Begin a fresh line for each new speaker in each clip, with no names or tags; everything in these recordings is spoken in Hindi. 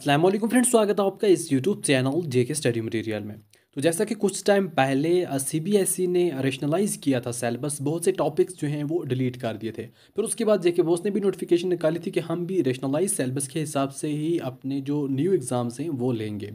अल्लाम फ्रेंड्स स्वागत है आपका इस यूट्यूब चैनल जे के स्टडी मटेरियल में तो जैसा कि कुछ टाइम पहले सी बी एस ई ने रेशनलाइज किया था सेलेबस बहुत से टॉपिक्स जो हैं वो डिलीट कर दिए थे फिर उसके बाद जेके बोस ने भी नोटिफिकेशन निकाली थी कि हम भी रेशनलाइज सेलेबस के हिसाब से ही अपने जो न्यू एग्ज़ाम्स हैं वो लेंगे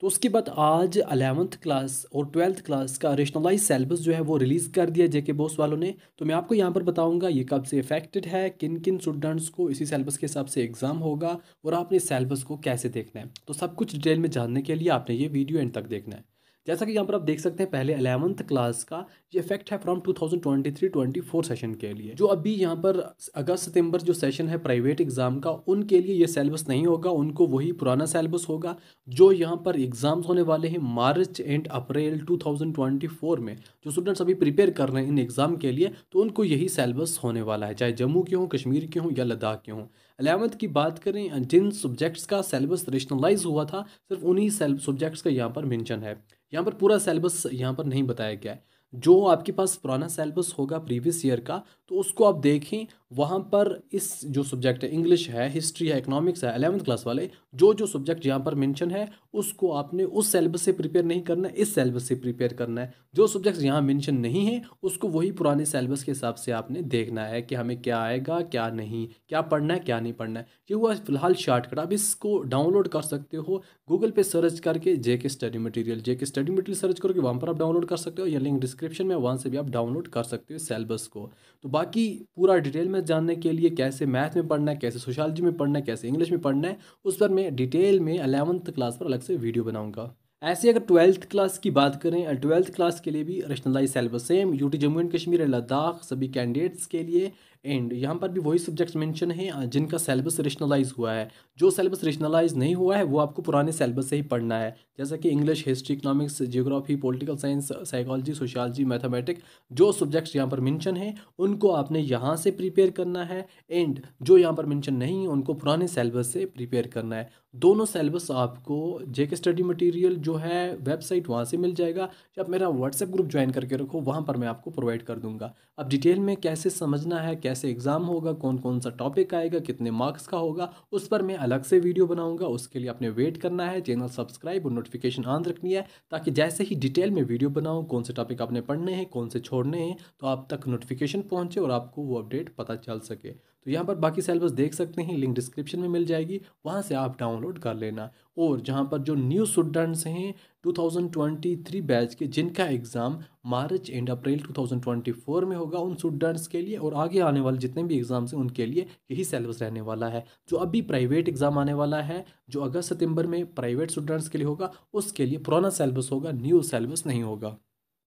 तो उसके बाद आज अलेवंथ क्लास और ट्वेल्थ क्लास का रेशनलाइज सेलेबस जो है वो रिलीज़ कर दिया जेके बोस वालों ने तो मैं आपको यहाँ पर बताऊँगा ये कब से इफेक्टेड है किन किन स्टूडेंट्स को इसी सेलेबस के हिसाब से एग्ज़ाम होगा और आपने सेलेबस को कैसे देखना है तो सब कुछ डिटेल में जानने के लिए आपने ये वीडियो एंड तक देखना है जैसा कि यहाँ पर आप देख सकते हैं पहले अलेवंथ क्लास का ये इफेक्ट है फ्रॉम 2023-24 सेशन के लिए जो अभी यहाँ पर अगस्त सितंबर जो सेशन है प्राइवेट एग्ज़ाम का उनके लिए ये सेलेबस नहीं होगा उनको वही पुराना सेलेबस होगा जो यहाँ पर एग्ज़ाम्स होने वाले हैं मार्च एंड अप्रैल 2024 में जो स्टूडेंट्स अभी प्रिपेयर कर रहे हैं इन एग्ज़ाम के लिए तो उनको यही सेलेबस होने वाला है चाहे जम्मू के हों कश्मीर के हों या लद्दाख के हों अलेवंथ की बात करें जिन सब्जेक्ट्स का सेलेबस रेशनलाइज हुआ था सिर्फ उन्हीं सब्जेक्ट्स का यहाँ पर मैंशन है यहाँ पर पूरा सेलेबस यहाँ पर नहीं बताया गया है जो आपके पास पुराना सेलेबस होगा प्रीवियस ईयर का तो उसको आप देखें वहाँ पर इस जो सब्जेक्ट है इंग्लिश है हिस्ट्री है इकोनॉमिक्स है अलेवंथ क्लास वाले जो जो सब्जेक्ट यहाँ पर मेंशन है उसको आपने उस सेलेबस से प्रिपेयर नहीं करना है इस सेलेबस से प्रिपेयर करना है जो सब्जेक्ट्स यहाँ मेंशन नहीं है उसको वही पुराने सेलेबस के हिसाब से आपने देखना है कि हमें क्या आएगा क्या नहीं क्या पढ़ना है क्या नहीं पढ़ना है ये हुआ फिलहाल शॉर्टकट आप इसको डाउनलोड कर सकते हो गूगल पर सर्च करके जे के स्टडी मटीरियल जे के स्टडी मटीरियल सर्च करोगे वहाँ पर आप डाउनलोड कर सकते हो या लिंक डिस्क्रिप्शन में वहाँ से भी आप डाउनलोड कर सकते हो सेलेबस को तो बाकी पूरा डिटेल में में जानने के लिए कैसे मैथ में पढ़ना है कैसे सोशलॉजी में पढ़ना है कैसे इंग्लिश में पढ़ना है उस पर मैं डिटेल में अलेवंथ क्लास पर अलग से वीडियो बनाऊंगा ऐसे अगर ट्वेल्थ क्लास की बात करें ट्वेल्थ क्लास के लिए भी rationalise syllabus same UT Jammu and Kashmir Ladakh सभी कैंडिडेट्स के लिए एंड यहाँ पर भी वही सब्जेक्ट्स मेंशन हैं जिनका सेलेबस रेशनलाइज हुआ है जो सेलेबस रेशनलाइज नहीं हुआ है वो आपको पुराने सेलेबस से ही पढ़ना है जैसा कि English history economics geography political science psychology sociology mathematics जो सब्जेक्ट्स यहाँ पर मैंशन हैं उनको आपने यहाँ से प्रिपेयर करना है एंड जो यहाँ पर मैंशन नहीं है उनको पुराने सेलेबस से प्रिपेयर करना है दोनों सेलेबस आपको जेके स्टडी मटेरियल जो है वेबसाइट वहाँ से मिल जाएगा या मेरा व्हाट्सएप ग्रुप ज्वाइन करके रखो वहाँ पर मैं आपको प्रोवाइड कर दूँगा अब डिटेल में कैसे समझना है कैसे कैसे एग्ज़ाम होगा कौन कौन सा टॉपिक आएगा कितने मार्क्स का होगा उस पर मैं अलग से वीडियो बनाऊंगा उसके लिए आपने वेट करना है चैनल सब्सक्राइब और नोटिफिकेशन ऑन रखनी है ताकि जैसे ही डिटेल में वीडियो बनाऊँ कौन से टॉपिक आपने पढ़ने हैं कौन से छोड़ने हैं तो आप तक नोटिफिकेशन पहुँचे और आपको वो अपडेट पता चल सके तो यहाँ पर बाकी सेलेबस देख सकते हैं लिंक डिस्क्रिप्शन में मिल जाएगी वहाँ से आप डाउनलोड कर लेना और जहाँ पर जो न्यू स्टूडेंट्स हैं 2023 बैच के जिनका एग्ज़ाम मार्च एंड अप्रैल 2024 में होगा उन स्टूडेंट्स के लिए और आगे आने वाले जितने भी एग्ज़ाम्स हैं उनके लिए यही सेलेबस रहने वाला है जो अभी प्राइवेट एग्ज़ाम आने वाला है जो अगस्त सितंबर में प्राइवेट स्टूडेंट्स के लिए होगा उसके लिए पुराना सेलेबस होगा न्यू सेलेबस नहीं होगा